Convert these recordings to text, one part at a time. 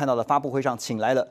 看到的发布会上，请来了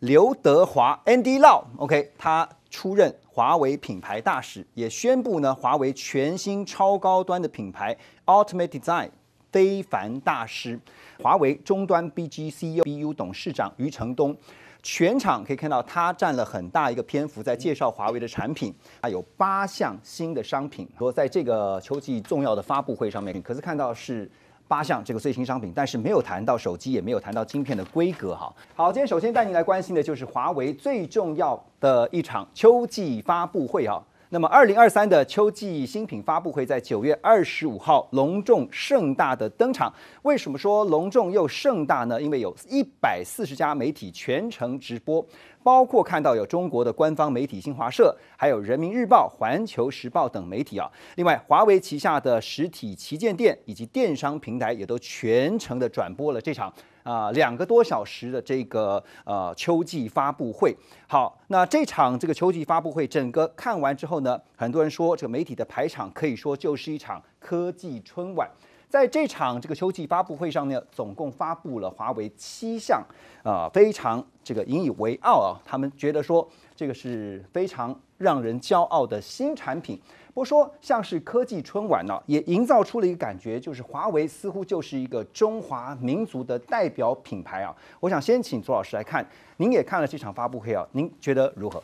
刘德华 Andy Lau，OK，他出任华为品牌大使，也宣布呢，华为全新超高端的品牌 Ultimate Design 非凡大师。华为终端 BG CEO、BU 董事长余承东，全场可以看到他占了很大一个篇幅，在介绍华为的产品他有八项新的商品，说在这个秋季重要的发布会上面，可是看到是。八项这个最新商品，但是没有谈到手机，也没有谈到晶片的规格哈。好，今天首先带您来关心的就是华为最重要的一场秋季发布会啊。那么，二零二三的秋季新品发布会在九月二十五号隆重盛大的登场。为什么说隆重又盛大呢？因为有一百四十家媒体全程直播，包括看到有中国的官方媒体新华社，还有人民日报、环球时报等媒体啊。另外，华为旗下的实体旗舰店以及电商平台也都全程的转播了这场。啊，两个多小时的这个呃秋季发布会，好，那这场这个秋季发布会整个看完之后呢，很多人说这个媒体的排场可以说就是一场科技春晚。在这场这个秋季发布会上呢，总共发布了华为七项啊，非常这个引以为傲啊，他们觉得说这个是非常让人骄傲的新产品。不说像是科技春晚呢，也营造出了一个感觉，就是华为似乎就是一个中华民族的代表品牌啊。我想先请左老师来看，您也看了这场发布会啊，您觉得如何？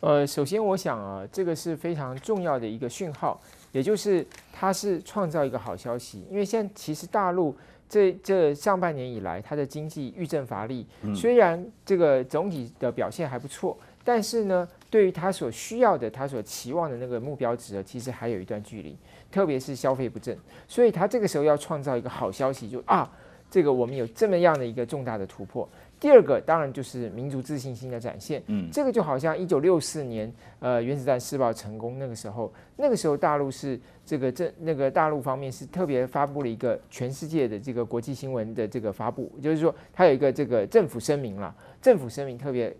呃，首先我想啊，这个是非常重要的一个讯号，也就是它是创造一个好消息，因为现在其实大陆这这上半年以来，它的经济遇政乏力，虽然这个总体的表现还不错，但是呢。对于他所需要的、他所期望的那个目标值，其实还有一段距离，特别是消费不振，所以他这个时候要创造一个好消息，就啊，这个我们有这么样的一个重大的突破。第二个，当然就是民族自信心的展现。嗯，这个就好像一九六四年，呃，原子弹试爆成功那个时候，那个时候大陆是这个这那个大陆方面是特别发布了一个全世界的这个国际新闻的这个发布，就是说他有一个这个政府声明了，政府声明特别。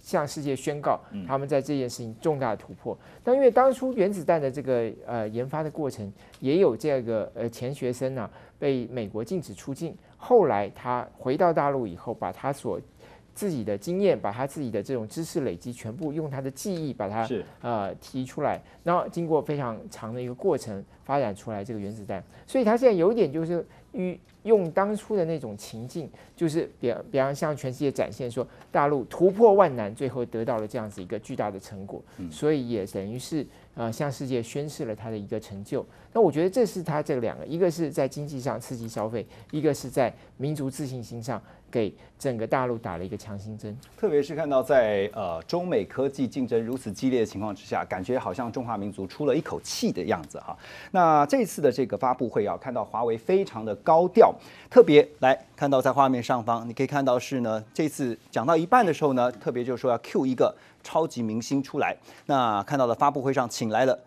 向世界宣告，他们在这件事情重大突破。但因为当初原子弹的这个呃研发的过程，也有这个呃钱学森呢被美国禁止出境，后来他回到大陆以后，把他所自己的经验，把他自己的这种知识累积全部用他的记忆把它呃提出来，然后经过非常长的一个过程发展出来这个原子弹。所以他现在有一点就是。与用当初的那种情境，就是比比方向全世界展现说大陆突破万难，最后得到了这样子一个巨大的成果，所以也等于是呃向世界宣示了他的一个成就。那我觉得这是他这两个，一个是在经济上刺激消费，一个是在民族自信心上给整个大陆打了一个强心针。特别是看到在呃中美科技竞争如此激烈的情况之下，感觉好像中华民族出了一口气的样子哈。那这次的这个发布会啊，看到华为非常的。高调，特别来看到在画面上方，你可以看到是呢，这次讲到一半的时候呢，特别就是说要 Q 一个超级明星出来。那看到的发布会上请来了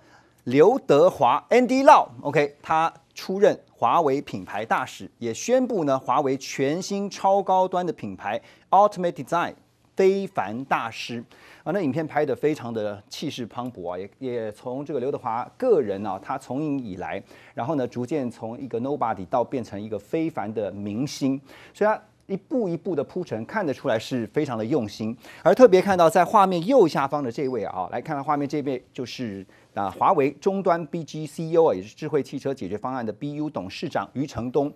刘德华 Andy Lau，OK，他出任华为品牌大使，也宣布呢华为全新超高端的品牌 Ultimate Design。非凡大师啊，那影片拍得非常的气势磅礴啊，也也从这个刘德华个人呢，他从影以来，然后呢，逐渐从一个 nobody 到变成一个非凡的明星，所以他一步一步的铺陈，看得出来是非常的用心。而特别看到在画面右下方的这位啊，来看看画面这边就是啊，华为终端 BG CEO 啊，也是智慧汽车解决方案的 BU 董事长余承东。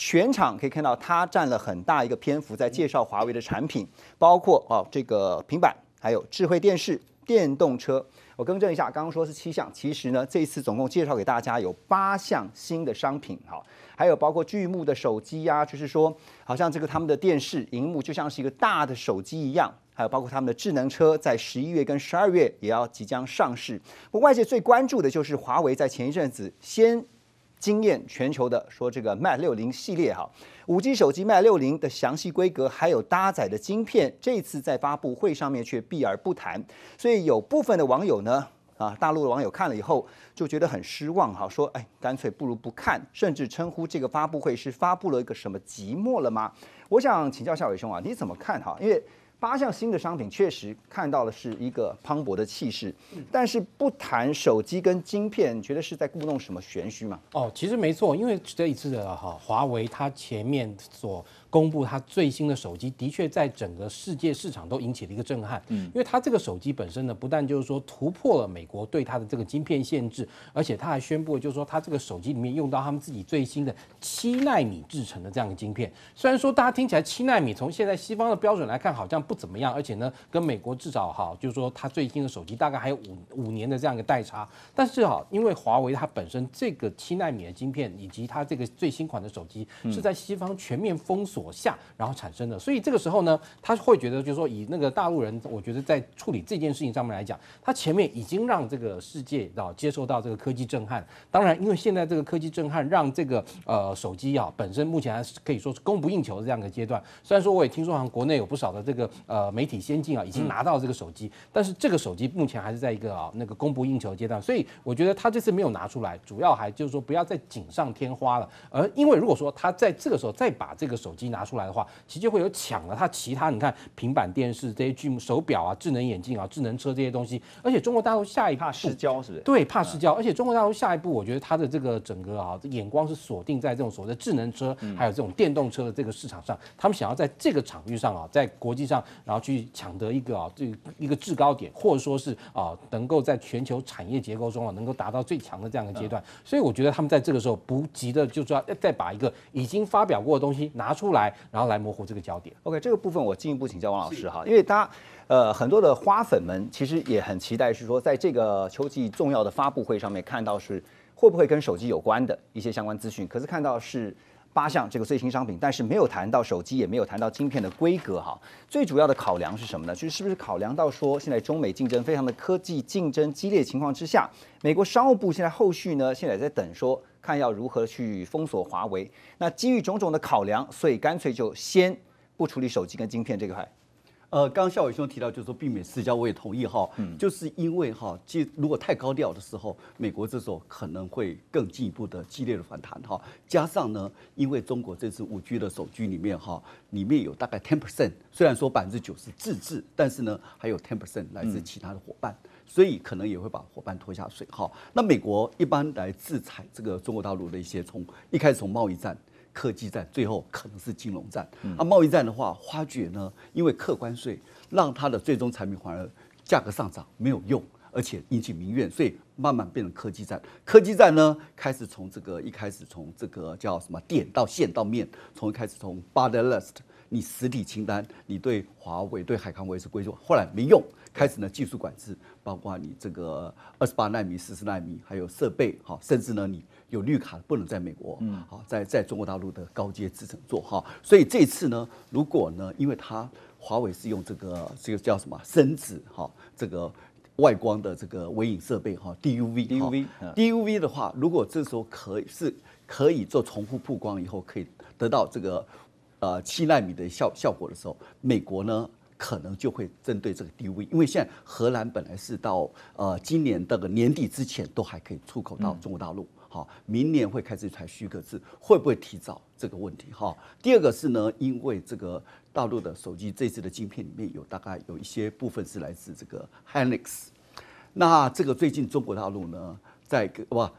全场可以看到，它占了很大一个篇幅，在介绍华为的产品，包括哦这个平板，还有智慧电视、电动车。我更正一下，刚刚说是七项，其实呢，这一次总共介绍给大家有八项新的商品。哈，还有包括巨幕的手机呀，就是说，好像这个他们的电视荧幕就像是一个大的手机一样。还有包括他们的智能车，在十一月跟十二月也要即将上市。我外界最关注的就是华为在前一阵子先。惊艳全球的说，这个 Mate 六零系列哈，五 G 手机 Mate 六零的详细规格还有搭载的晶片，这次在发布会上面却避而不谈，所以有部分的网友呢，啊，大陆的网友看了以后就觉得很失望哈，说哎，干脆不如不看，甚至称呼这个发布会是发布了一个什么寂寞了吗？我想请教夏伟兄啊，你怎么看哈？因为。八项新的商品确实看到的是一个磅礴的气势，但是不谈手机跟晶片，觉得是在故弄什么玄虚嘛？哦，其实没错，因为这一次的哈，华为它前面所公布它最新的手机，的确在整个世界市场都引起了一个震撼。嗯，因为它这个手机本身呢，不但就是说突破了美国对它的这个晶片限制，而且它还宣布就是说它这个手机里面用到他们自己最新的七纳米制成的这样的晶片。虽然说大家听起来七纳米，从现在西方的标准来看，好像不怎么样，而且呢，跟美国至少哈，就是说它最新的手机大概还有五五年的这样一个代差。但是哈，因为华为它本身这个七纳米的晶片以及它这个最新款的手机是在西方全面封锁下然后产生的，所以这个时候呢，他会觉得就是说以那个大陆人，我觉得在处理这件事情上面来讲，他前面已经让这个世界啊接受到这个科技震撼。当然，因为现在这个科技震撼让这个呃手机啊本身目前还是可以说是供不应求的这样一个阶段。虽然说我也听说好像国内有不少的这个。呃，媒体先进啊，已经拿到这个手机，但是这个手机目前还是在一个啊那个供不应求阶段，所以我觉得他这次没有拿出来，主要还就是说不要再锦上添花了。而因为如果说他在这个时候再把这个手机拿出来的话，其实会有抢了他其他你看平板电视这些目、手表啊、智能眼镜啊、智能车这些东西。而且中国大陆下一步怕失焦是不是？对，怕失焦。而且中国大陆下一步，我觉得他的这个整个啊眼光是锁定在这种所谓智能车还有这种电动车的这个市场上，他们想要在这个场域上啊，在国际上。然后去抢得一个啊，这一个制高点，或者说是啊，能够在全球产业结构中啊，能够达到最强的这样一个阶段。所以我觉得他们在这个时候不急着就是要再把一个已经发表过的东西拿出来，然后来模糊这个焦点。OK，这个部分我进一步请教王老师哈，因为大家呃很多的花粉们其实也很期待是说，在这个秋季重要的发布会上面看到是会不会跟手机有关的一些相关资讯，可是看到是。八项这个最新商品，但是没有谈到手机，也没有谈到晶片的规格哈。最主要的考量是什么呢？就是是不是考量到说现在中美竞争非常的科技竞争激烈情况之下，美国商务部现在后续呢，现在在等说看要如何去封锁华为。那基于种种的考量，所以干脆就先不处理手机跟晶片这块。呃，刚夏伟兄提到，就是说避免私交，我也同意哈。嗯，就是因为哈，即如果太高调的时候，美国这时候可能会更进一步的激烈的反弹哈。加上呢，因为中国这次五 G 的手机里面哈，里面有大概 ten percent，虽然说百分之九是自制，但是呢，还有 ten percent 来自其他的伙伴，所以可能也会把伙伴拖下水哈。那美国一般来自裁这个中国大陆的一些从一开始从贸易战。科技战最后可能是金融战，那贸易战的话，花卷呢，因为客关税，让它的最终产品反而价格上涨，没有用，而且引起民怨，所以慢慢变成科技战。科技战呢，开始从这个一开始从这个叫什么点到线到面，从一开始从 b o t y e r list” 你实体清单，你对华为对海康威视归属，后来没用。开始呢，技术管制，包括你这个二十八纳米、四十纳米，还有设备哈，甚至呢，你有绿卡不能在美国，嗯，好，在在中国大陆的高阶制程做哈，所以这次呢，如果呢，因为它华为是用这个这个叫什么深紫外光的这个微影设备哈，DUV，DUV，DUV 的话，如果这时候可以是可以做重复曝光以后，可以得到这个呃七纳米的效效果的时候，美国呢？可能就会针对这个低位，因为现在荷兰本来是到呃今年这个年底之前都还可以出口到中国大陆，好，明年会开始才许可制，会不会提早这个问题？哈，第二个是呢，因为这个大陆的手机这次的晶片里面有大概有一些部分是来自这个 Helix，那这个最近中国大陆呢，在哇。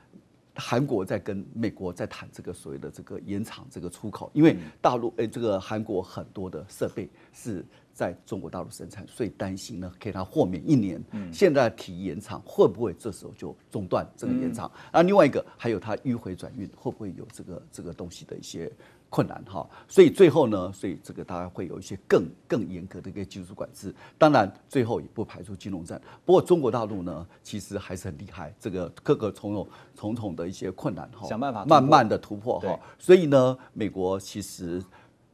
韩国在跟美国在谈这个所谓的这个延长这个出口，因为大陆诶这个韩国很多的设备是在中国大陆生产，所以担心呢给它豁免一年。现在提延长会不会这时候就中断这个延长？那另外一个还有它迂回转运会不会有这个这个东西的一些？困难哈，所以最后呢，所以这个大概会有一些更更严格的一个技术管制。当然，最后也不排除金融战。不过，中国大陆呢，其实还是很厉害，这个各个重重重重的一些困难哈，想办法慢慢的突破哈。所以呢，美国其实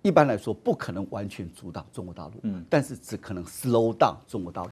一般来说不可能完全阻挡中国大陆，嗯，但是只可能 slow down 中国大陆。